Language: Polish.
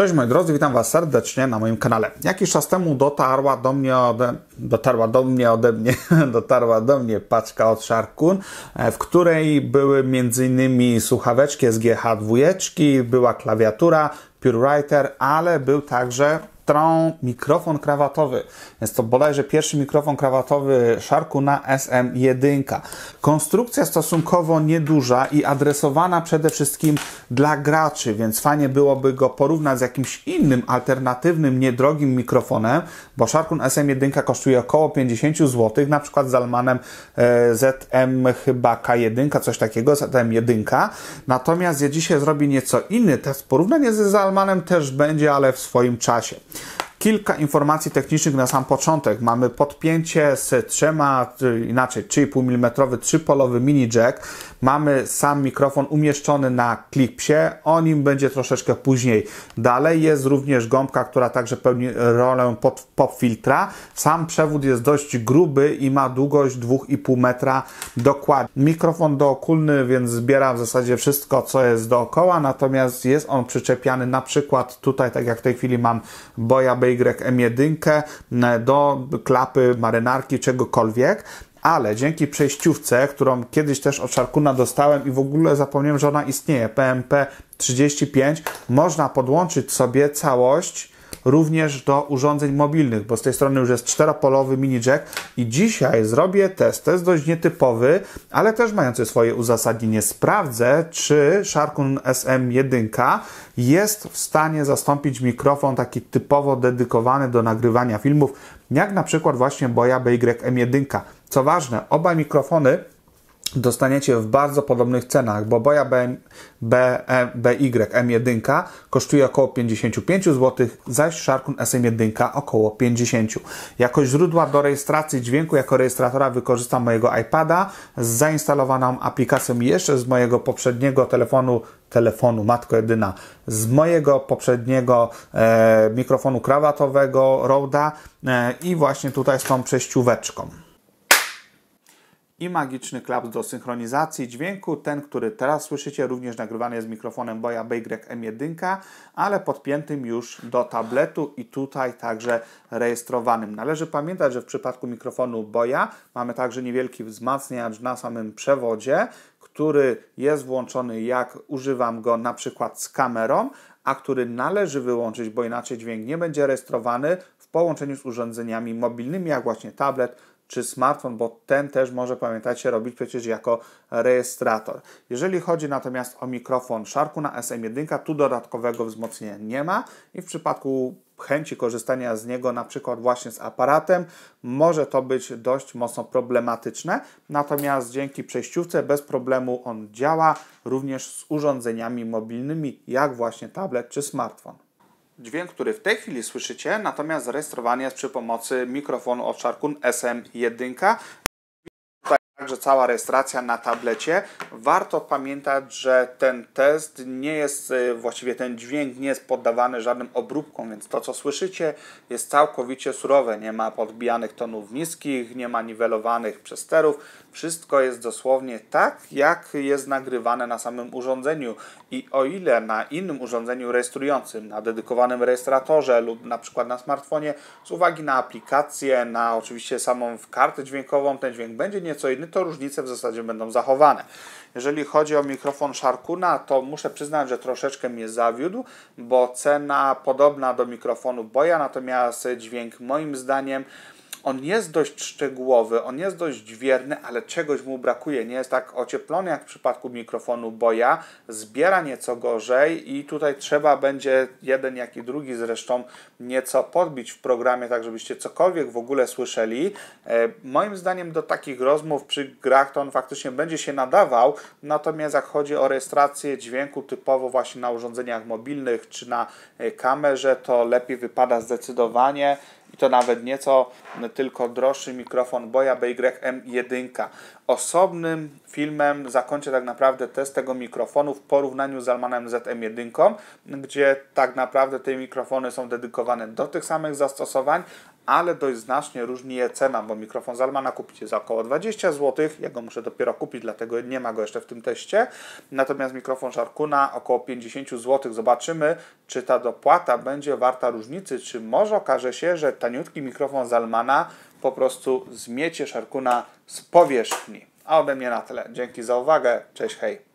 Cześć moi drodzy, witam Was serdecznie na moim kanale. Jakiś czas temu dotarła do mnie ode, dotarła do mnie ode mnie, dotarła do mnie paczka od Sharkun, e, w której były m.in. słuchaweczki gh 2, była klawiatura, Pure Writer, ale był także mikrofon krawatowy. Jest to bodajże pierwszy mikrofon krawatowy Sharku na SM1. Konstrukcja stosunkowo nieduża i adresowana przede wszystkim dla graczy, więc fajnie byłoby go porównać z jakimś innym, alternatywnym, niedrogim mikrofonem, bo Sharkun SM1 kosztuje około 50 zł, na przykład z Almanem e, ZM chyba K1, coś takiego, ZM1. Natomiast ja dzisiaj zrobię nieco inny test. Porównanie ze Zalmanem też będzie, ale w swoim czasie. Kilka informacji technicznych na sam początek. Mamy podpięcie z trzema, inaczej 3,5 mm, trzypolowy mini jack. Mamy sam mikrofon umieszczony na klipsie, o nim będzie troszeczkę później. Dalej jest również gąbka, która także pełni rolę pod, po-filtra. Sam przewód jest dość gruby i ma długość 2,5 metra dokładnie. Mikrofon dookulny, więc zbiera w zasadzie wszystko, co jest dookoła, natomiast jest on przyczepiany na przykład tutaj, tak jak w tej chwili mam Boya Baby YM1 do klapy, marynarki, czegokolwiek ale dzięki przejściówce, którą kiedyś też od Szarkuna dostałem i w ogóle zapomniałem, że ona istnieje, PMP 35, można podłączyć sobie całość również do urządzeń mobilnych, bo z tej strony już jest czteropolowy mini jack i dzisiaj zrobię test, test dość nietypowy, ale też mający swoje uzasadnienie. Sprawdzę, czy Sharkun SM1 jest w stanie zastąpić mikrofon taki typowo dedykowany do nagrywania filmów, jak na przykład właśnie Boya y m 1 Co ważne, oba mikrofony dostaniecie w bardzo podobnych cenach, bo boja B, BY e, M1 kosztuje około 55 zł, zaś Sharkun SM1 około 50. Jako źródła do rejestracji dźwięku jako rejestratora wykorzystam mojego iPada z zainstalowaną aplikacją jeszcze z mojego poprzedniego telefonu telefonu, matko jedyna, z mojego poprzedniego e, mikrofonu krawatowego Roda e, i właśnie tutaj z tą przejścióweczką i magiczny klaps do synchronizacji dźwięku. Ten, który teraz słyszycie, również nagrywany jest mikrofonem Boya BYM1, ale podpiętym już do tabletu i tutaj także rejestrowanym. Należy pamiętać, że w przypadku mikrofonu Boya mamy także niewielki wzmacniacz na samym przewodzie, który jest włączony jak używam go na przykład z kamerą, a który należy wyłączyć, bo inaczej dźwięk nie będzie rejestrowany w połączeniu z urządzeniami mobilnymi, jak właśnie tablet czy smartfon, bo ten też może, pamiętacie, robić przecież jako rejestrator. Jeżeli chodzi natomiast o mikrofon Sharku na SM1, tu dodatkowego wzmocnienia nie ma i w przypadku chęci korzystania z niego, na przykład właśnie z aparatem, może to być dość mocno problematyczne. Natomiast dzięki przejściówce bez problemu on działa również z urządzeniami mobilnymi, jak właśnie tablet czy smartfon dźwięk, który w tej chwili słyszycie, natomiast zarejestrowany jest przy pomocy mikrofonu od czarku SM1 także cała rejestracja na tablecie. Warto pamiętać, że ten test nie jest, y, właściwie ten dźwięk nie jest poddawany żadnym obróbkom, więc to co słyszycie jest całkowicie surowe. Nie ma podbijanych tonów niskich, nie ma niwelowanych przez sterów, Wszystko jest dosłownie tak, jak jest nagrywane na samym urządzeniu. I o ile na innym urządzeniu rejestrującym, na dedykowanym rejestratorze lub na przykład na smartfonie, z uwagi na aplikację, na oczywiście samą kartę dźwiękową, ten dźwięk będzie nieco inny, to to różnice w zasadzie będą zachowane. Jeżeli chodzi o mikrofon Sharkuna, to muszę przyznać, że troszeczkę mnie zawiódł, bo cena podobna do mikrofonu Boja, natomiast dźwięk moim zdaniem on jest dość szczegółowy, on jest dość wierny, ale czegoś mu brakuje. Nie jest tak ocieplony jak w przypadku mikrofonu Boya, zbiera nieco gorzej i tutaj trzeba będzie jeden jak i drugi zresztą nieco podbić w programie, tak żebyście cokolwiek w ogóle słyszeli. E, moim zdaniem do takich rozmów przy grach to on faktycznie będzie się nadawał, natomiast jak chodzi o rejestrację dźwięku typowo właśnie na urządzeniach mobilnych czy na e, kamerze, to lepiej wypada zdecydowanie i to nawet nieco tylko droższy mikrofon Boya m 1 Osobnym filmem zakończę tak naprawdę test tego mikrofonu w porównaniu z Almanem ZM1, gdzie tak naprawdę te mikrofony są dedykowane do tych samych zastosowań, ale dość znacznie różni je cena, bo mikrofon z Almana kupicie za około 20 zł, ja go muszę dopiero kupić, dlatego nie ma go jeszcze w tym teście, natomiast mikrofon Szarkuna około 50 zł, zobaczymy czy ta dopłata będzie warta różnicy, czy może okaże się, że taniutki mikrofon z Almana po prostu zmiecie Szarkuna z powierzchni. A ode mnie na tyle. Dzięki za uwagę. Cześć, hej.